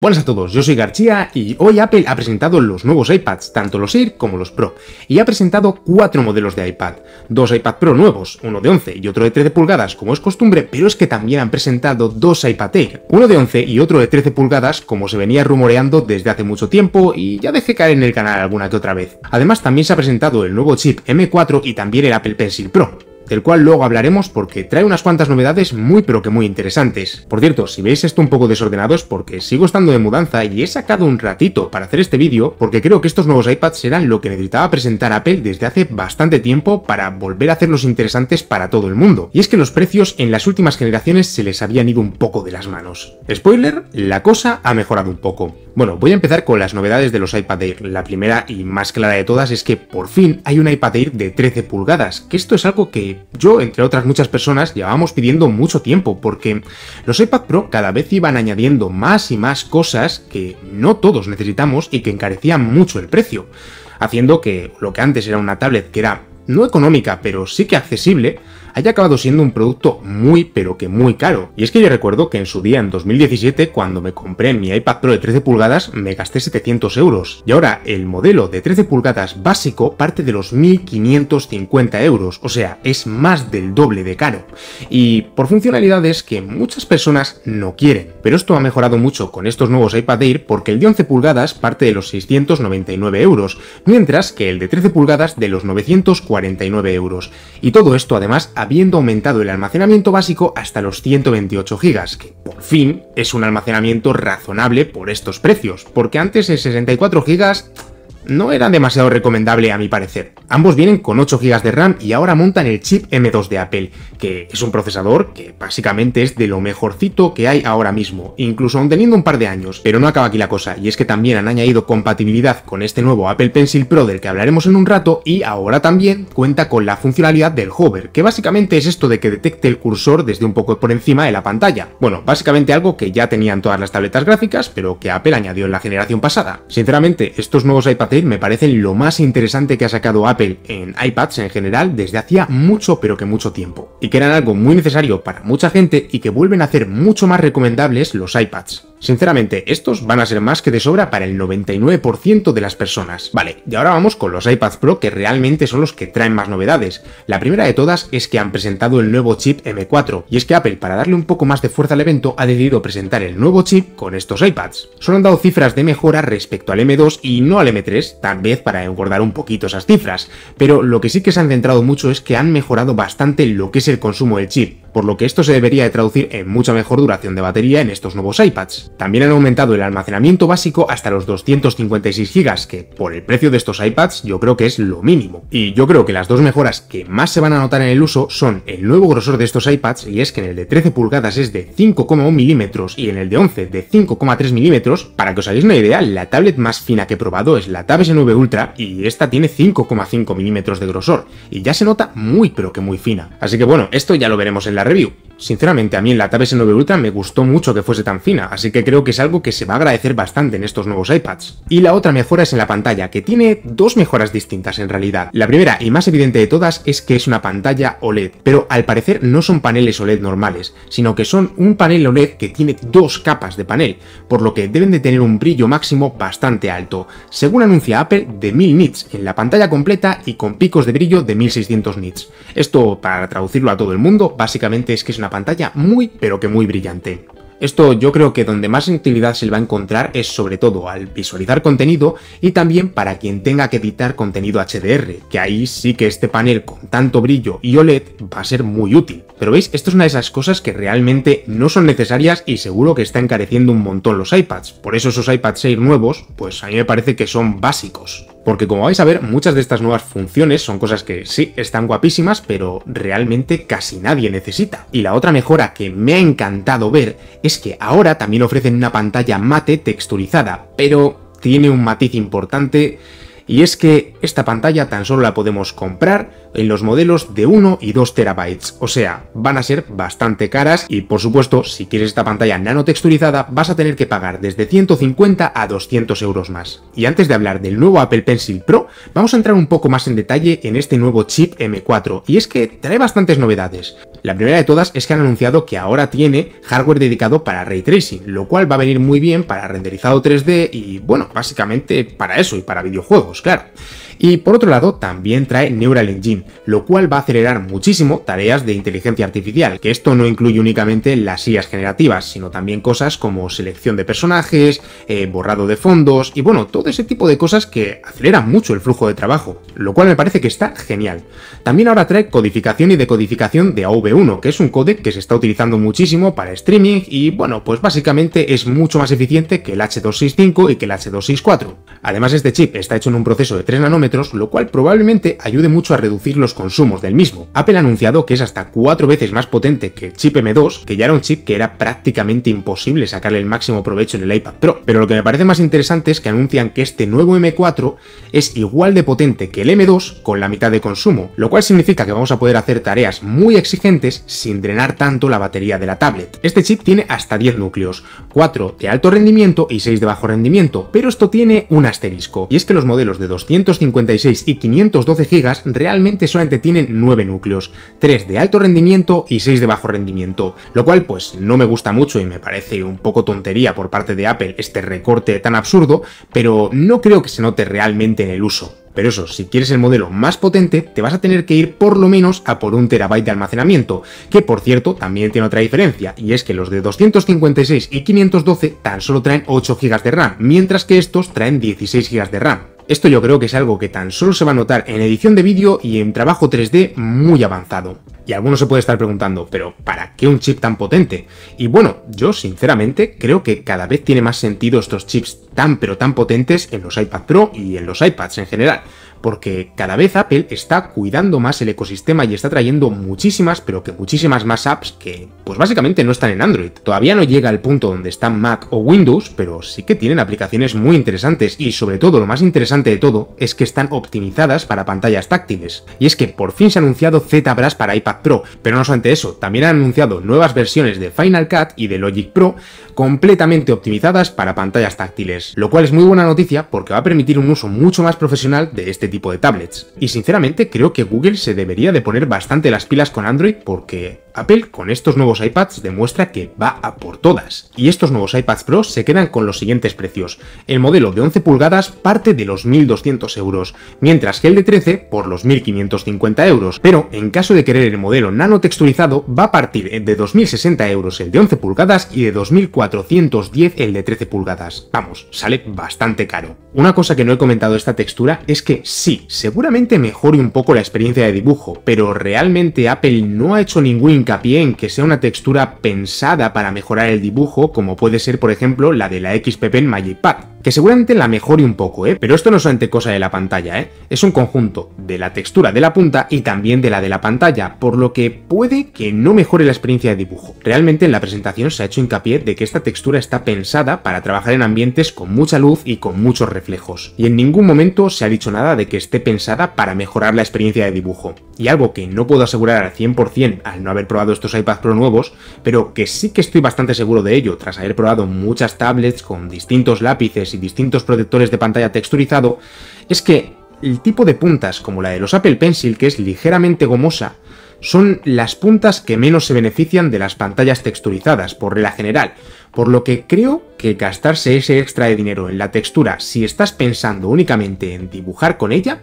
Buenas a todos, yo soy García y hoy Apple ha presentado los nuevos iPads, tanto los Air como los Pro, y ha presentado cuatro modelos de iPad, dos iPad Pro nuevos, uno de 11 y otro de 13 pulgadas como es costumbre, pero es que también han presentado dos iPad Air, uno de 11 y otro de 13 pulgadas como se venía rumoreando desde hace mucho tiempo y ya dejé caer en el canal alguna que otra vez. Además también se ha presentado el nuevo chip M4 y también el Apple Pencil Pro del cual luego hablaremos porque trae unas cuantas novedades muy pero que muy interesantes. Por cierto, si veis esto un poco desordenado es porque sigo estando de mudanza y he sacado un ratito para hacer este vídeo porque creo que estos nuevos iPads serán lo que necesitaba presentar Apple desde hace bastante tiempo para volver a hacerlos interesantes para todo el mundo. Y es que los precios en las últimas generaciones se les habían ido un poco de las manos. Spoiler, la cosa ha mejorado un poco. Bueno, voy a empezar con las novedades de los iPad Air. La primera y más clara de todas es que por fin hay un iPad Air de 13 pulgadas, que esto es algo que yo, entre otras muchas personas, llevábamos pidiendo mucho tiempo, porque los iPad Pro cada vez iban añadiendo más y más cosas que no todos necesitamos y que encarecían mucho el precio, haciendo que lo que antes era una tablet que era no económica, pero sí que accesible, haya acabado siendo un producto muy pero que muy caro. Y es que yo recuerdo que en su día, en 2017, cuando me compré mi iPad Pro de 13 pulgadas, me gasté 700 euros. Y ahora el modelo de 13 pulgadas básico parte de los 1.550 euros, o sea, es más del doble de caro. Y por funcionalidades que muchas personas no quieren. Pero esto ha mejorado mucho con estos nuevos iPad Air porque el de 11 pulgadas parte de los 699 euros, mientras que el de 13 pulgadas de los 949 euros. Y todo esto además habiendo aumentado el almacenamiento básico hasta los 128 GB, que por fin es un almacenamiento razonable por estos precios, porque antes en 64 GB no era demasiado recomendable a mi parecer. Ambos vienen con 8 GB de RAM y ahora montan el chip M2 de Apple, que es un procesador que básicamente es de lo mejorcito que hay ahora mismo, incluso aún teniendo un par de años. Pero no acaba aquí la cosa, y es que también han añadido compatibilidad con este nuevo Apple Pencil Pro del que hablaremos en un rato, y ahora también cuenta con la funcionalidad del hover, que básicamente es esto de que detecte el cursor desde un poco por encima de la pantalla. Bueno, básicamente algo que ya tenían todas las tabletas gráficas, pero que Apple añadió en la generación pasada. Sinceramente, estos nuevos iPads me parece lo más interesante que ha sacado Apple en iPads en general desde hacía mucho pero que mucho tiempo, y que eran algo muy necesario para mucha gente y que vuelven a hacer mucho más recomendables los iPads. Sinceramente, estos van a ser más que de sobra para el 99% de las personas. Vale, y ahora vamos con los iPads Pro que realmente son los que traen más novedades. La primera de todas es que han presentado el nuevo chip M4, y es que Apple, para darle un poco más de fuerza al evento, ha decidido presentar el nuevo chip con estos iPads. Solo han dado cifras de mejora respecto al M2 y no al M3, tal vez para engordar un poquito esas cifras, pero lo que sí que se han centrado mucho es que han mejorado bastante lo que es el consumo del chip por lo que esto se debería de traducir en mucha mejor duración de batería en estos nuevos iPads. También han aumentado el almacenamiento básico hasta los 256 GB, que por el precio de estos iPads yo creo que es lo mínimo. Y yo creo que las dos mejoras que más se van a notar en el uso son el nuevo grosor de estos iPads, y es que en el de 13 pulgadas es de 5,1 milímetros y en el de 11 de 5,3 milímetros. Para que os hagáis una idea, la tablet más fina que he probado es la Tab S9 Ultra y esta tiene 5,5 milímetros de grosor, y ya se nota muy pero que muy fina. Así que bueno, esto ya lo veremos en la review. Sinceramente, a mí en la Tab S9 Ultra me gustó mucho que fuese tan fina, así que creo que es algo que se va a agradecer bastante en estos nuevos iPads. Y la otra mejora es en la pantalla, que tiene dos mejoras distintas en realidad. La primera y más evidente de todas es que es una pantalla OLED, pero al parecer no son paneles OLED normales, sino que son un panel OLED que tiene dos capas de panel, por lo que deben de tener un brillo máximo bastante alto, según anuncia Apple, de 1000 nits en la pantalla completa y con picos de brillo de 1600 nits. Esto, para traducirlo a todo el mundo, básicamente es que es una pantalla muy pero que muy brillante. Esto yo creo que donde más utilidad se le va a encontrar es sobre todo al visualizar contenido y también para quien tenga que editar contenido HDR, que ahí sí que este panel con tanto brillo y OLED va a ser muy útil. Pero veis, esto es una de esas cosas que realmente no son necesarias y seguro que está encareciendo un montón los iPads. Por eso esos iPads 6 nuevos, pues a mí me parece que son básicos. Porque como vais a ver, muchas de estas nuevas funciones son cosas que sí, están guapísimas, pero realmente casi nadie necesita. Y la otra mejora que me ha encantado ver es que ahora también ofrecen una pantalla mate texturizada, pero tiene un matiz importante y es que esta pantalla tan solo la podemos comprar en los modelos de 1 y 2 terabytes, o sea, van a ser bastante caras y por supuesto, si quieres esta pantalla nanotexturizada, vas a tener que pagar desde 150 a 200 euros más. Y antes de hablar del nuevo Apple Pencil Pro, vamos a entrar un poco más en detalle en este nuevo chip M4, y es que trae bastantes novedades. La primera de todas es que han anunciado que ahora tiene hardware dedicado para ray tracing, lo cual va a venir muy bien para renderizado 3D y bueno, básicamente para eso y para videojuegos, claro. Y por otro lado, también trae Neural Engine, lo cual va a acelerar muchísimo tareas de inteligencia artificial, que esto no incluye únicamente las sillas generativas, sino también cosas como selección de personajes, eh, borrado de fondos y bueno, todo ese tipo de cosas que aceleran mucho el flujo de trabajo, lo cual me parece que está genial. También ahora trae codificación y decodificación de AV1, que es un codec que se está utilizando muchísimo para streaming y bueno, pues básicamente es mucho más eficiente que el H265 y que el H264. Además este chip está hecho en un proceso de 3 nanómetros lo cual probablemente ayude mucho a reducir los consumos del mismo. Apple ha anunciado que es hasta cuatro veces más potente que el chip M2, que ya era un chip que era prácticamente imposible sacarle el máximo provecho en el iPad Pro. Pero lo que me parece más interesante es que anuncian que este nuevo M4 es igual de potente que el M2 con la mitad de consumo, lo cual significa que vamos a poder hacer tareas muy exigentes sin drenar tanto la batería de la tablet. Este chip tiene hasta 10 núcleos, 4 de alto rendimiento y 6 de bajo rendimiento, pero esto tiene un asterisco, y es que los modelos de 250 y 512 GB realmente solamente tienen 9 núcleos, 3 de alto rendimiento y 6 de bajo rendimiento, lo cual pues no me gusta mucho y me parece un poco tontería por parte de Apple este recorte tan absurdo, pero no creo que se note realmente en el uso. Pero eso, si quieres el modelo más potente, te vas a tener que ir por lo menos a por un terabyte de almacenamiento, que por cierto también tiene otra diferencia, y es que los de 256 y 512 tan solo traen 8 GB de RAM, mientras que estos traen 16 GB de RAM. Esto yo creo que es algo que tan solo se va a notar en edición de vídeo y en trabajo 3D muy avanzado. Y algunos se puede estar preguntando, pero ¿para qué un chip tan potente? Y bueno, yo sinceramente creo que cada vez tiene más sentido estos chips tan pero tan potentes en los iPad Pro y en los iPads en general porque cada vez Apple está cuidando más el ecosistema y está trayendo muchísimas, pero que muchísimas más apps que pues básicamente no están en Android. Todavía no llega al punto donde están Mac o Windows, pero sí que tienen aplicaciones muy interesantes y sobre todo lo más interesante de todo es que están optimizadas para pantallas táctiles. Y es que por fin se ha anunciado ZBrush para iPad Pro, pero no solamente eso, también han anunciado nuevas versiones de Final Cut y de Logic Pro completamente optimizadas para pantallas táctiles, lo cual es muy buena noticia porque va a permitir un uso mucho más profesional de este este tipo de tablets. Y sinceramente creo que Google se debería de poner bastante las pilas con Android porque Apple con estos nuevos iPads demuestra que va a por todas, y estos nuevos iPads Pro se quedan con los siguientes precios. El modelo de 11 pulgadas parte de los 1.200 euros, mientras que el de 13 por los 1.550 euros, pero en caso de querer el modelo nanotexturizado va a partir de 2.060 euros el de 11 pulgadas y de 2.410 el de 13 pulgadas. Vamos, sale bastante caro. Una cosa que no he comentado esta textura es que sí, seguramente mejore un poco la experiencia de dibujo, pero realmente Apple no ha hecho ningún bien en que sea una textura pensada para mejorar el dibujo, como puede ser por ejemplo la de la XPP en Magic Pack que seguramente la mejore un poco, ¿eh? Pero esto no es solamente cosa de la pantalla, ¿eh? Es un conjunto de la textura de la punta y también de la de la pantalla, por lo que puede que no mejore la experiencia de dibujo. Realmente en la presentación se ha hecho hincapié de que esta textura está pensada para trabajar en ambientes con mucha luz y con muchos reflejos, y en ningún momento se ha dicho nada de que esté pensada para mejorar la experiencia de dibujo. Y algo que no puedo asegurar al 100% al no haber probado estos iPad Pro nuevos, pero que sí que estoy bastante seguro de ello tras haber probado muchas tablets con distintos lápices y distintos protectores de pantalla texturizado es que el tipo de puntas como la de los Apple Pencil, que es ligeramente gomosa, son las puntas que menos se benefician de las pantallas texturizadas, por regla general, por lo que creo que gastarse ese extra de dinero en la textura si estás pensando únicamente en dibujar con ella,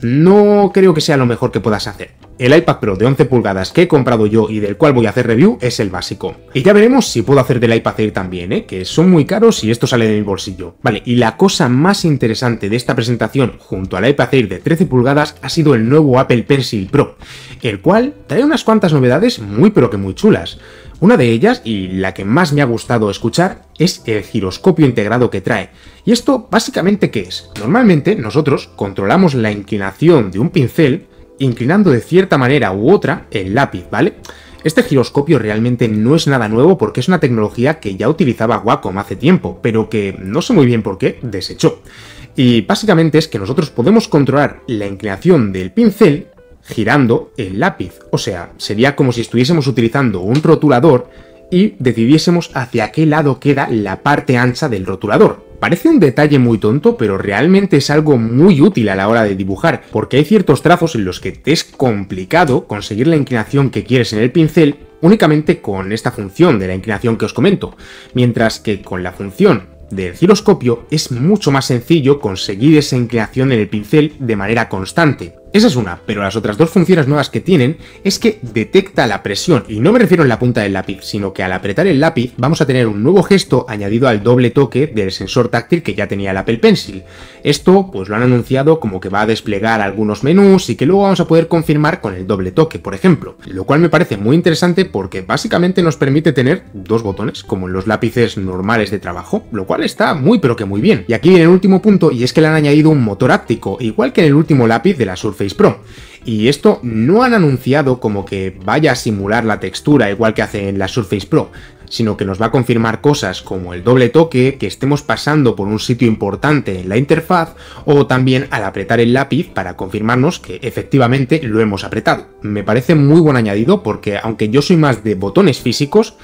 no creo que sea lo mejor que puedas hacer. El iPad Pro de 11 pulgadas que he comprado yo y del cual voy a hacer review es el básico. Y ya veremos si puedo hacer del iPad Air también, ¿eh? que son muy caros y esto sale de mi bolsillo. Vale, y la cosa más interesante de esta presentación junto al iPad Air de 13 pulgadas ha sido el nuevo Apple Pencil Pro, el cual trae unas cuantas novedades muy pero que muy chulas. Una de ellas, y la que más me ha gustado escuchar, es el giroscopio integrado que trae. ¿Y esto básicamente qué es? Normalmente nosotros controlamos la inclinación de un pincel inclinando de cierta manera u otra el lápiz, ¿vale? Este giroscopio realmente no es nada nuevo porque es una tecnología que ya utilizaba Wacom hace tiempo, pero que no sé muy bien por qué desechó. Y básicamente es que nosotros podemos controlar la inclinación del pincel girando el lápiz, o sea, sería como si estuviésemos utilizando un rotulador y decidiésemos hacia qué lado queda la parte ancha del rotulador. Parece un detalle muy tonto, pero realmente es algo muy útil a la hora de dibujar, porque hay ciertos trazos en los que te es complicado conseguir la inclinación que quieres en el pincel únicamente con esta función de la inclinación que os comento, mientras que con la función del giroscopio es mucho más sencillo conseguir esa inclinación en el pincel de manera constante. Esa es una, pero las otras dos funciones nuevas que tienen es que detecta la presión, y no me refiero en la punta del lápiz, sino que al apretar el lápiz vamos a tener un nuevo gesto añadido al doble toque del sensor táctil que ya tenía el Apple Pencil. Esto pues lo han anunciado como que va a desplegar algunos menús y que luego vamos a poder confirmar con el doble toque, por ejemplo, lo cual me parece muy interesante porque básicamente nos permite tener dos botones, como en los lápices normales de trabajo, lo cual está muy pero que muy bien. Y aquí viene el último punto y es que le han añadido un motor áptico, igual que en el último lápiz de la Surface Pro. Y esto no han anunciado como que vaya a simular la textura igual que hace en la Surface Pro, sino que nos va a confirmar cosas como el doble toque, que estemos pasando por un sitio importante en la interfaz, o también al apretar el lápiz para confirmarnos que efectivamente lo hemos apretado. Me parece muy buen añadido porque aunque yo soy más de botones físicos,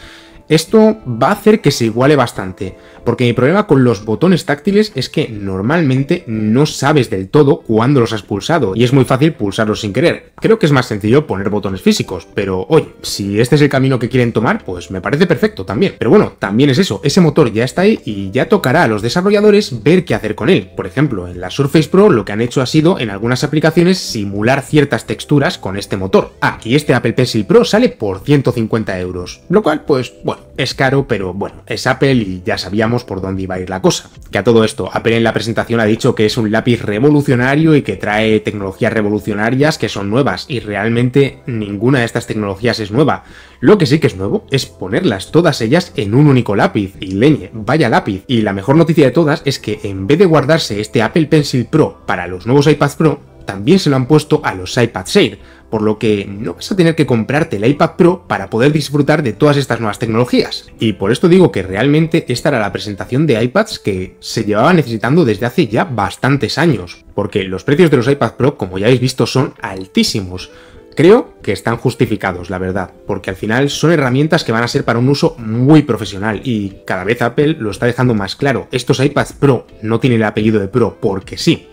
esto va a hacer que se iguale bastante, porque mi problema con los botones táctiles es que normalmente no sabes del todo cuándo los has pulsado y es muy fácil pulsarlos sin querer. Creo que es más sencillo poner botones físicos, pero oye, si este es el camino que quieren tomar, pues me parece perfecto también. Pero bueno, también es eso, ese motor ya está ahí y ya tocará a los desarrolladores ver qué hacer con él. Por ejemplo, en la Surface Pro lo que han hecho ha sido en algunas aplicaciones simular ciertas texturas con este motor. Ah, y este Apple Pencil Pro sale por 150 euros, lo cual pues bueno, es caro, pero bueno, es Apple y ya sabíamos por dónde iba a ir la cosa. Que a todo esto, Apple en la presentación ha dicho que es un lápiz revolucionario y que trae tecnologías revolucionarias que son nuevas, y realmente ninguna de estas tecnologías es nueva. Lo que sí que es nuevo es ponerlas todas ellas en un único lápiz, y leñe, vaya lápiz. Y la mejor noticia de todas es que en vez de guardarse este Apple Pencil Pro para los nuevos iPads Pro, también se lo han puesto a los iPads Air, por lo que no vas a tener que comprarte el iPad Pro para poder disfrutar de todas estas nuevas tecnologías. Y por esto digo que realmente esta era la presentación de iPads que se llevaba necesitando desde hace ya bastantes años, porque los precios de los iPad Pro, como ya habéis visto, son altísimos. Creo que están justificados, la verdad, porque al final son herramientas que van a ser para un uso muy profesional y cada vez Apple lo está dejando más claro. Estos iPads Pro no tienen el apellido de Pro porque sí.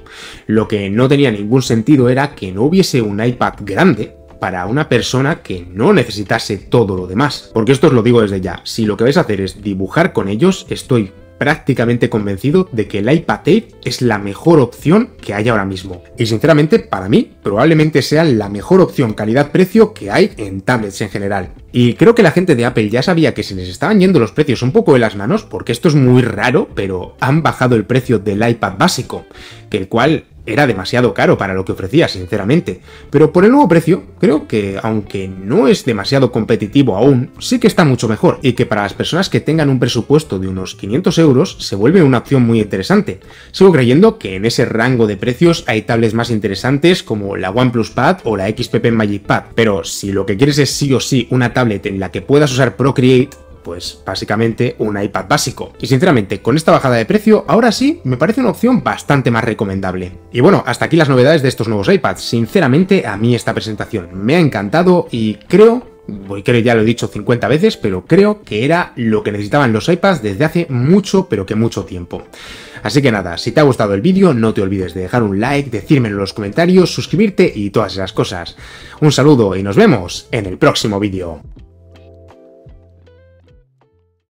Lo que no tenía ningún sentido era que no hubiese un iPad grande para una persona que no necesitase todo lo demás. Porque esto os lo digo desde ya, si lo que vais a hacer es dibujar con ellos, estoy prácticamente convencido de que el iPad Air es la mejor opción que hay ahora mismo. Y sinceramente, para mí, probablemente sea la mejor opción calidad-precio que hay en tablets en general. Y creo que la gente de Apple ya sabía que se les estaban yendo los precios un poco de las manos, porque esto es muy raro, pero han bajado el precio del iPad básico, que el cual era demasiado caro para lo que ofrecía, sinceramente, pero por el nuevo precio, creo que aunque no es demasiado competitivo aún, sí que está mucho mejor y que para las personas que tengan un presupuesto de unos 500 euros se vuelve una opción muy interesante. Sigo creyendo que en ese rango de precios hay tablets más interesantes como la OnePlus Pad o la XPP Magic Pad, pero si lo que quieres es sí o sí una tablet en la que puedas usar Procreate, pues básicamente un iPad básico. Y sinceramente, con esta bajada de precio, ahora sí me parece una opción bastante más recomendable. Y bueno, hasta aquí las novedades de estos nuevos iPads. Sinceramente, a mí esta presentación me ha encantado y creo voy creo ya lo he dicho 50 veces, pero creo que era lo que necesitaban los iPads desde hace mucho, pero que mucho tiempo. Así que nada, si te ha gustado el vídeo, no te olvides de dejar un like, decírmelo en los comentarios, suscribirte y todas esas cosas. Un saludo y nos vemos en el próximo vídeo.